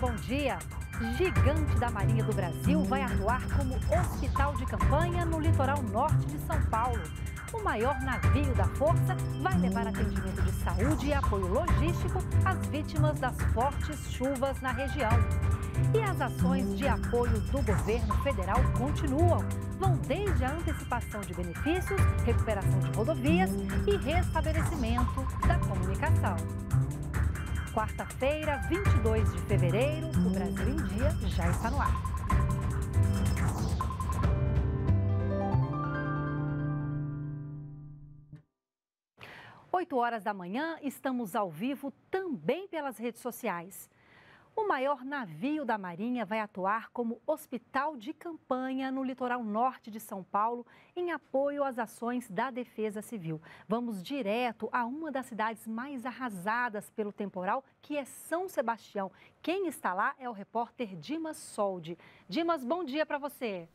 bom dia. Gigante da Marinha do Brasil vai atuar como hospital de campanha no litoral norte de São Paulo. O maior navio da Força vai levar atendimento de saúde e apoio logístico às vítimas das fortes chuvas na região. E as ações de apoio do governo federal continuam. Vão desde a antecipação de benefícios, recuperação de rodovias e restabelecimento da comunicação. Quarta-feira, 22 de fevereiro, o Brasil em Dia já está no ar. Oito horas da manhã, estamos ao vivo também pelas redes sociais. O maior navio da Marinha vai atuar como hospital de campanha no litoral norte de São Paulo, em apoio às ações da Defesa Civil. Vamos direto a uma das cidades mais arrasadas pelo temporal, que é São Sebastião. Quem está lá é o repórter Dimas Soldi. Dimas, bom dia para você.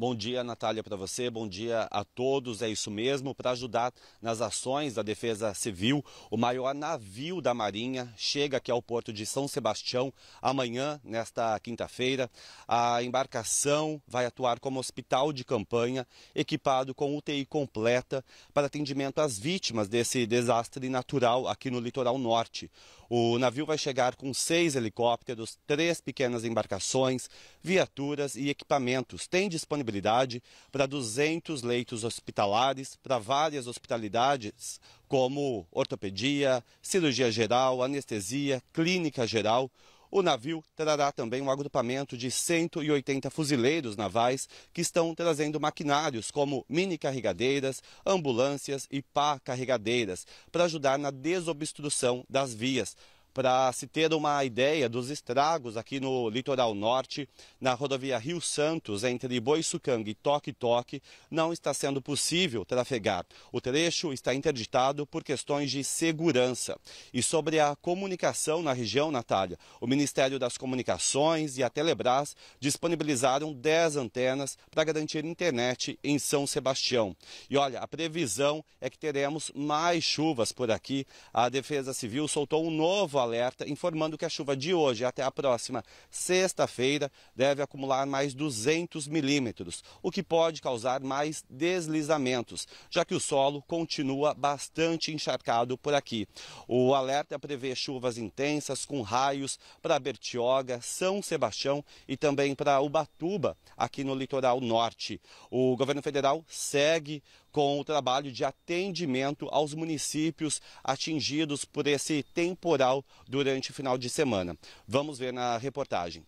Bom dia, Natália, para você. Bom dia a todos. É isso mesmo. Para ajudar nas ações da Defesa Civil, o maior navio da Marinha chega aqui ao porto de São Sebastião amanhã, nesta quinta-feira. A embarcação vai atuar como hospital de campanha, equipado com UTI completa para atendimento às vítimas desse desastre natural aqui no litoral norte. O navio vai chegar com seis helicópteros, três pequenas embarcações, viaturas e equipamentos. Tem disponibilidade para 200 leitos hospitalares, para várias hospitalidades, como ortopedia, cirurgia geral, anestesia, clínica geral. O navio trará também um agrupamento de 180 fuzileiros navais que estão trazendo maquinários como mini carregadeiras, ambulâncias e pá carregadeiras para ajudar na desobstrução das vias para se ter uma ideia dos estragos aqui no litoral norte, na rodovia Rio Santos, entre Boiçucanga e Toque Toque, não está sendo possível trafegar. O trecho está interditado por questões de segurança. E sobre a comunicação na região, Natália, o Ministério das Comunicações e a Telebrás disponibilizaram 10 antenas para garantir internet em São Sebastião. E olha, a previsão é que teremos mais chuvas por aqui. A Defesa Civil soltou um novo alerta informando que a chuva de hoje até a próxima sexta-feira deve acumular mais 200 milímetros, o que pode causar mais deslizamentos, já que o solo continua bastante encharcado por aqui. O alerta prevê chuvas intensas com raios para Bertioga, São Sebastião e também para Ubatuba, aqui no litoral norte. O governo federal segue com o trabalho de atendimento aos municípios atingidos por esse temporal durante o final de semana. Vamos ver na reportagem.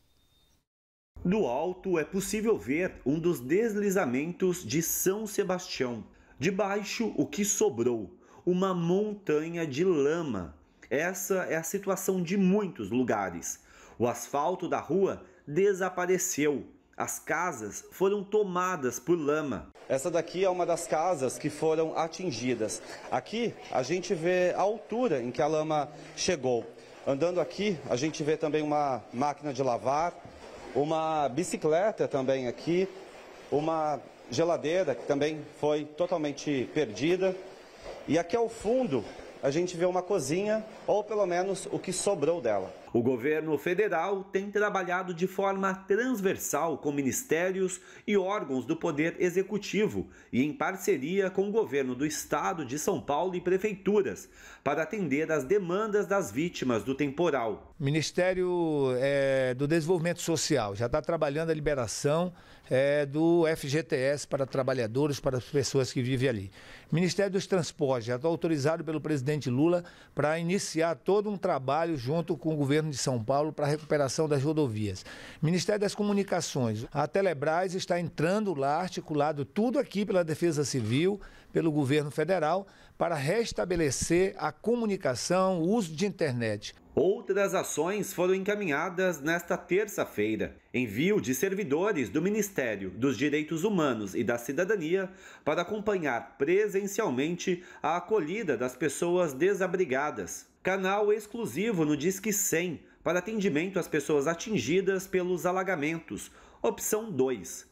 Do alto é possível ver um dos deslizamentos de São Sebastião. De baixo, o que sobrou? Uma montanha de lama. Essa é a situação de muitos lugares. O asfalto da rua desapareceu. As casas foram tomadas por lama. Essa daqui é uma das casas que foram atingidas. Aqui a gente vê a altura em que a lama chegou. Andando aqui, a gente vê também uma máquina de lavar, uma bicicleta também aqui, uma geladeira que também foi totalmente perdida. E aqui ao fundo, a gente vê uma cozinha, ou pelo menos o que sobrou dela. O governo federal tem trabalhado de forma transversal com ministérios e órgãos do Poder Executivo e em parceria com o governo do Estado de São Paulo e prefeituras para atender às demandas das vítimas do temporal. Ministério é, do Desenvolvimento Social já está trabalhando a liberação é, do FGTS para trabalhadores, para as pessoas que vivem ali. Ministério dos Transportes já está autorizado pelo presidente Lula para iniciar todo um trabalho junto com o governo governo de São Paulo para a recuperação das rodovias. Ministério das Comunicações, a Telebrás está entrando lá, articulado tudo aqui pela Defesa Civil, pelo governo federal, para restabelecer a comunicação, o uso de internet. Outras ações foram encaminhadas nesta terça-feira. Envio de servidores do Ministério dos Direitos Humanos e da Cidadania para acompanhar presencialmente a acolhida das pessoas desabrigadas. Canal exclusivo no Disque 100 para atendimento às pessoas atingidas pelos alagamentos. Opção 2.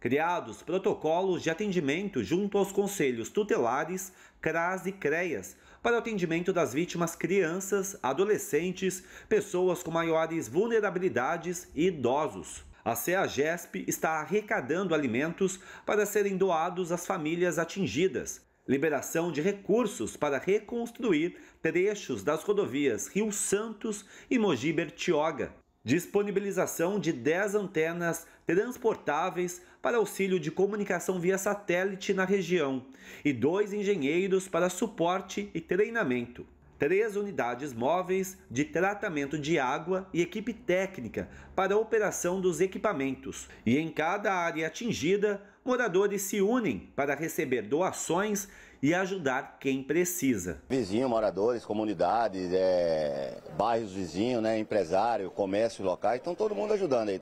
Criados protocolos de atendimento junto aos conselhos tutelares, CRAS e CREAS para o atendimento das vítimas crianças, adolescentes, pessoas com maiores vulnerabilidades e idosos. A CEAGESP está arrecadando alimentos para serem doados às famílias atingidas liberação de recursos para reconstruir trechos das rodovias Rio Santos e Mogi Bertioga, disponibilização de 10 antenas transportáveis para auxílio de comunicação via satélite na região e dois engenheiros para suporte e treinamento. Três unidades móveis de tratamento de água e equipe técnica para a operação dos equipamentos, e em cada área atingida, moradores se unem para receber doações e ajudar quem precisa. Vizinho, moradores, comunidades, é, bairros vizinhos, né, empresário, comércio locais, estão todo mundo ajudando aí.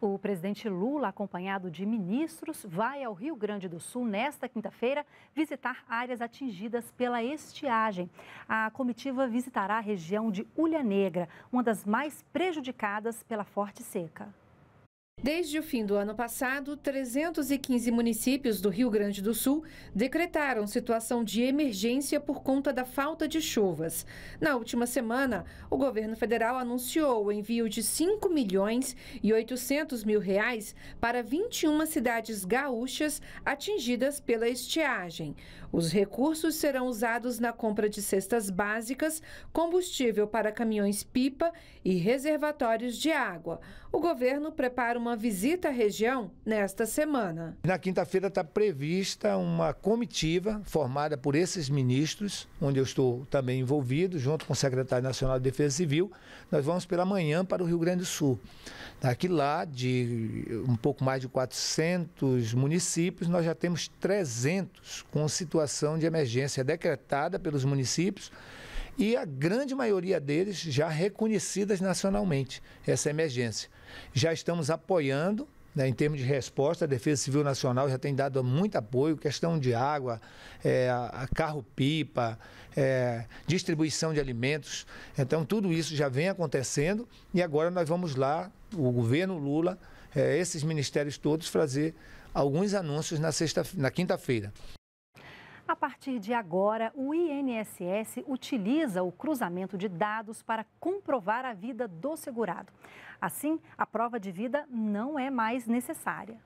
O presidente Lula, acompanhado de ministros, vai ao Rio Grande do Sul nesta quinta-feira visitar áreas atingidas pela estiagem. A comitiva visitará a região de Ulha Negra, uma das mais prejudicadas pela forte seca. Desde o fim do ano passado, 315 municípios do Rio Grande do Sul decretaram situação de emergência por conta da falta de chuvas. Na última semana, o governo federal anunciou o envio de 5 milhões e 800 mil reais para 21 cidades gaúchas atingidas pela estiagem. Os recursos serão usados na compra de cestas básicas, combustível para caminhões-pipa e reservatórios de água. O governo prepara uma visita à região nesta semana. Na quinta-feira está prevista uma comitiva formada por esses ministros, onde eu estou também envolvido, junto com o secretário nacional de Defesa Civil. Nós vamos pela manhã para o Rio Grande do Sul. Aqui lá, de um pouco mais de 400 municípios, nós já temos 300 com situação de emergência decretada pelos municípios e a grande maioria deles já reconhecidas nacionalmente, essa é emergência. Já estamos apoiando né, em termos de resposta, a Defesa Civil Nacional já tem dado muito apoio, questão de água, é, carro-pipa, é, distribuição de alimentos. Então, tudo isso já vem acontecendo e agora nós vamos lá, o governo Lula, é, esses ministérios todos, fazer alguns anúncios na, sexta, na quinta-feira. A partir de agora, o INSS utiliza o cruzamento de dados para comprovar a vida do segurado. Assim, a prova de vida não é mais necessária.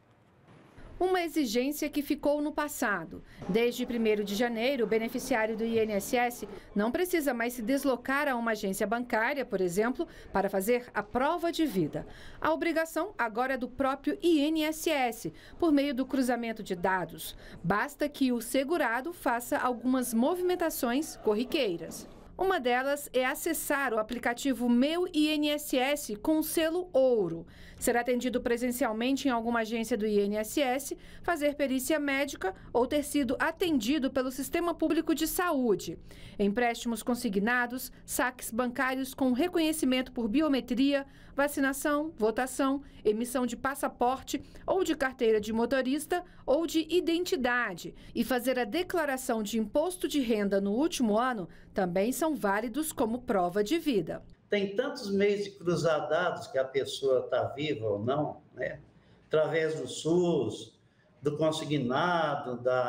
Uma exigência que ficou no passado. Desde 1 de janeiro, o beneficiário do INSS não precisa mais se deslocar a uma agência bancária, por exemplo, para fazer a prova de vida. A obrigação agora é do próprio INSS, por meio do cruzamento de dados. Basta que o segurado faça algumas movimentações corriqueiras. Uma delas é acessar o aplicativo Meu INSS com selo ouro. Será atendido presencialmente em alguma agência do INSS, fazer perícia médica ou ter sido atendido pelo Sistema Público de Saúde. Empréstimos consignados, saques bancários com reconhecimento por biometria, vacinação, votação, emissão de passaporte ou de carteira de motorista ou de identidade e fazer a declaração de imposto de renda no último ano também são válidos como prova de vida. Tem tantos meios de cruzar dados que a pessoa está viva ou não, né? através do SUS, do consignado, da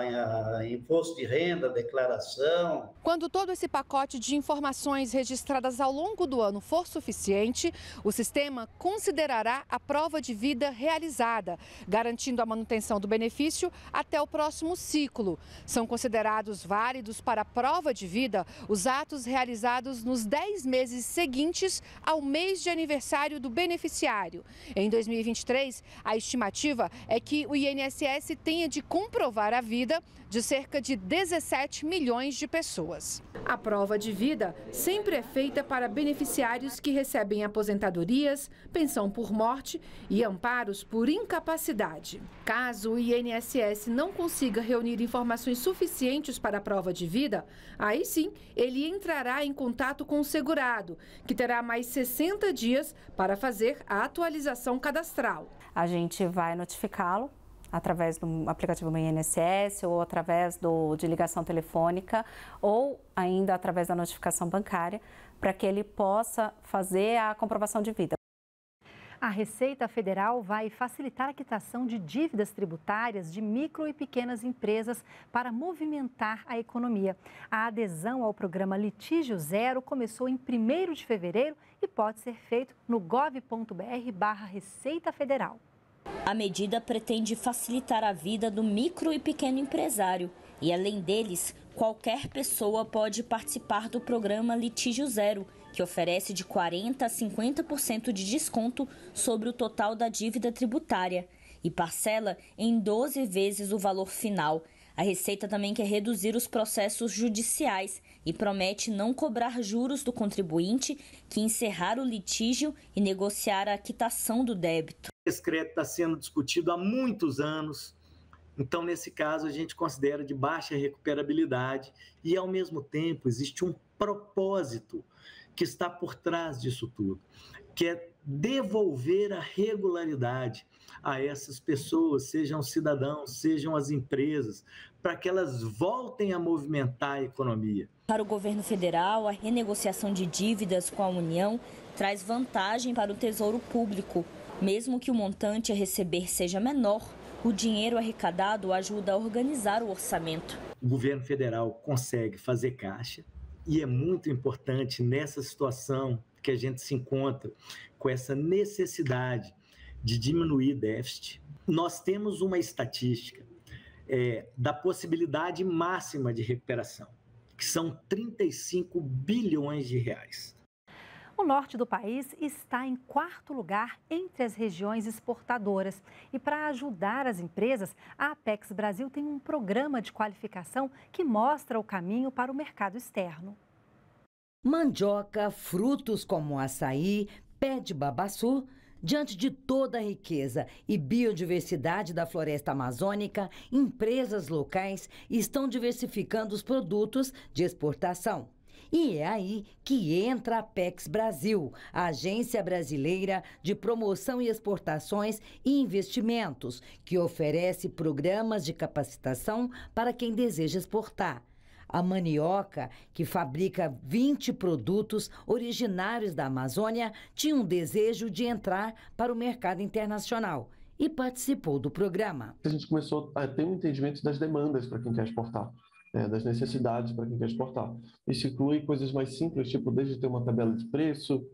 a, eh, imposto de renda, declaração. Quando todo esse pacote de informações registradas ao longo do ano for suficiente, o sistema considerará a prova de vida realizada, garantindo a manutenção do benefício até o próximo ciclo. São considerados válidos para a prova de vida os atos realizados nos 10 meses seguintes ao mês de aniversário do beneficiário. Em 2023, a estimativa é que o INSS INSS tenha de comprovar a vida de cerca de 17 milhões de pessoas. A prova de vida sempre é feita para beneficiários que recebem aposentadorias, pensão por morte e amparos por incapacidade. Caso o INSS não consiga reunir informações suficientes para a prova de vida, aí sim ele entrará em contato com o segurado, que terá mais 60 dias para fazer a atualização cadastral. A gente vai notificá-lo através do aplicativo do INSS ou através do, de ligação telefônica ou ainda através da notificação bancária para que ele possa fazer a comprovação de vida. A Receita Federal vai facilitar a quitação de dívidas tributárias de micro e pequenas empresas para movimentar a economia. A adesão ao programa Litígio Zero começou em 1 de fevereiro e pode ser feito no gov.br barra Receita Federal. A medida pretende facilitar a vida do micro e pequeno empresário. E além deles, qualquer pessoa pode participar do programa Litígio Zero, que oferece de 40% a 50% de desconto sobre o total da dívida tributária e parcela em 12 vezes o valor final. A Receita também quer reduzir os processos judiciais e promete não cobrar juros do contribuinte que encerrar o litígio e negociar a quitação do débito. Esse crédito está sendo discutido há muitos anos. Então, nesse caso, a gente considera de baixa recuperabilidade e, ao mesmo tempo, existe um propósito que está por trás disso tudo, que é devolver a regularidade a essas pessoas, sejam cidadãos, sejam as empresas, para que elas voltem a movimentar a economia. Para o governo federal, a renegociação de dívidas com a União traz vantagem para o Tesouro Público. Mesmo que o montante a receber seja menor, o dinheiro arrecadado ajuda a organizar o orçamento. O governo federal consegue fazer caixa e é muito importante nessa situação que a gente se encontra com essa necessidade de diminuir déficit. Nós temos uma estatística é, da possibilidade máxima de recuperação, que são 35 bilhões de reais. O norte do país está em quarto lugar entre as regiões exportadoras. E para ajudar as empresas, a Apex Brasil tem um programa de qualificação que mostra o caminho para o mercado externo. Mandioca, frutos como açaí, pé de babaçu. Diante de toda a riqueza e biodiversidade da floresta amazônica, empresas locais estão diversificando os produtos de exportação. E é aí que entra a PEX Brasil, a Agência Brasileira de Promoção e Exportações e Investimentos, que oferece programas de capacitação para quem deseja exportar. A Manioca, que fabrica 20 produtos originários da Amazônia, tinha um desejo de entrar para o mercado internacional e participou do programa. A gente começou a ter um entendimento das demandas para quem quer exportar né, das necessidades para quem quer exportar. Isso inclui coisas mais simples, tipo desde ter uma tabela de preço,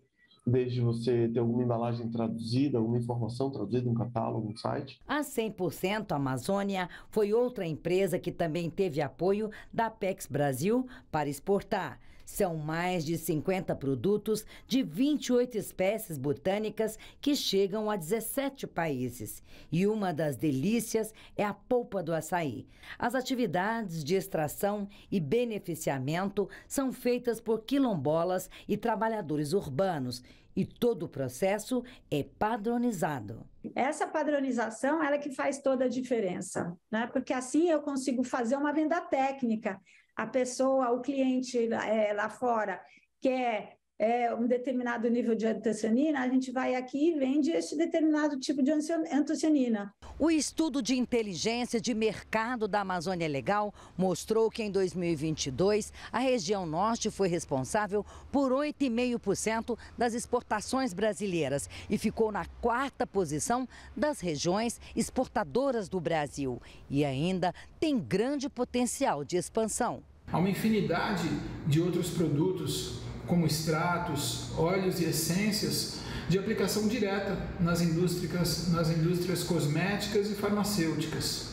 desde você ter alguma embalagem traduzida, alguma informação traduzida, um catálogo, um site. A 100% Amazônia foi outra empresa que também teve apoio da Pex Brasil para exportar. São mais de 50 produtos de 28 espécies botânicas que chegam a 17 países. E uma das delícias é a polpa do açaí. As atividades de extração e beneficiamento são feitas por quilombolas e trabalhadores urbanos e todo o processo é padronizado. Essa padronização ela é que faz toda a diferença, né? porque assim eu consigo fazer uma venda técnica a pessoa, o cliente é, lá fora quer é, um determinado nível de antocianina, a gente vai aqui e vende esse determinado tipo de antocianina. O estudo de inteligência de mercado da Amazônia Legal mostrou que em 2022 a região norte foi responsável por 8,5% das exportações brasileiras e ficou na quarta posição das regiões exportadoras do Brasil. E ainda tem grande potencial de expansão. Há uma infinidade de outros produtos como extratos, óleos e essências, de aplicação direta nas indústrias, nas indústrias cosméticas e farmacêuticas.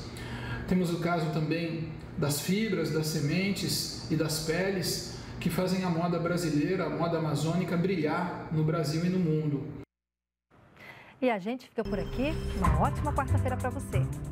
Temos o caso também das fibras, das sementes e das peles que fazem a moda brasileira, a moda amazônica brilhar no Brasil e no mundo. E a gente fica por aqui. Uma ótima quarta-feira para você.